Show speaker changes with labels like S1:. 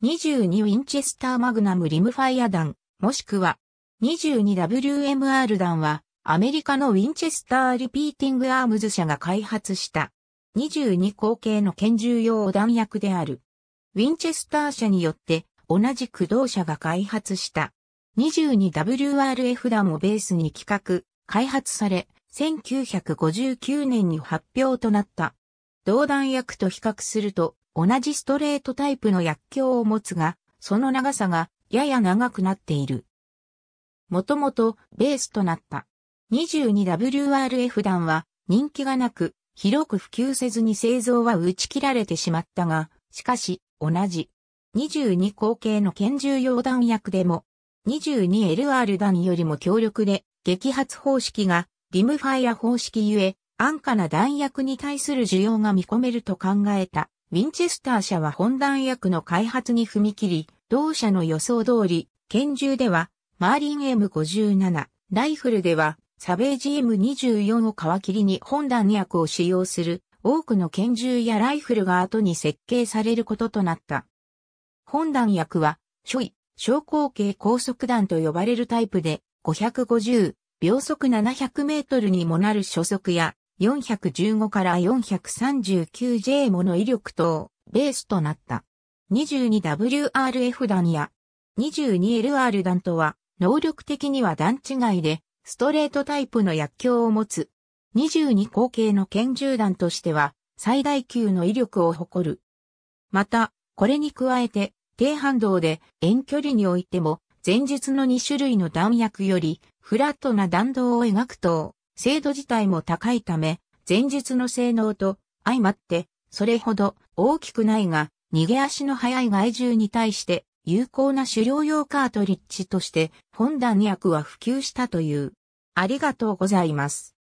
S1: 22ウィンチェスターマグナムリムファイア弾、もしくは 22WMR 弾はアメリカのウィンチェスターリピーティングアームズ社が開発した22口径の拳銃用弾薬である。ウィンチェスター社によって同じ駆動車が開発した 22WRF 弾をベースに企画、開発され、1959年に発表となった同弾薬と比較すると同じストレートタイプの薬莢を持つが、その長さがやや長くなっている。もともとベースとなった 22WRF 弾は人気がなく広く普及せずに製造は打ち切られてしまったが、しかし同じ22口径の拳銃用弾薬でも 22LR 弾よりも強力で撃発方式がリムファイア方式ゆえ安価な弾薬に対する需要が見込めると考えた、ウィンチェスター社は本弾薬の開発に踏み切り、同社の予想通り、拳銃では、マーリン M57、ライフルでは、サベージ M24 を皮切りに本弾薬を使用する、多くの拳銃やライフルが後に設計されることとなった。本弾薬は、初位、小口径高速弾と呼ばれるタイプで、550、秒速700メートルにもなる初速や、415から 439J もの威力等、ベースとなった。22WRF 弾や 22LR 弾とは、能力的には段違いで、ストレートタイプの薬莢を持つ。22口径の拳銃弾としては、最大級の威力を誇る。また、これに加えて、低反動で遠距離においても、前述の2種類の弾薬より、フラットな弾道を描くと、精度自体も高いため、前述の性能と相まって、それほど大きくないが、逃げ足の速い害獣に対して有効な狩猟用カートリッジとして、本弾薬は普及したという。ありがとうございます。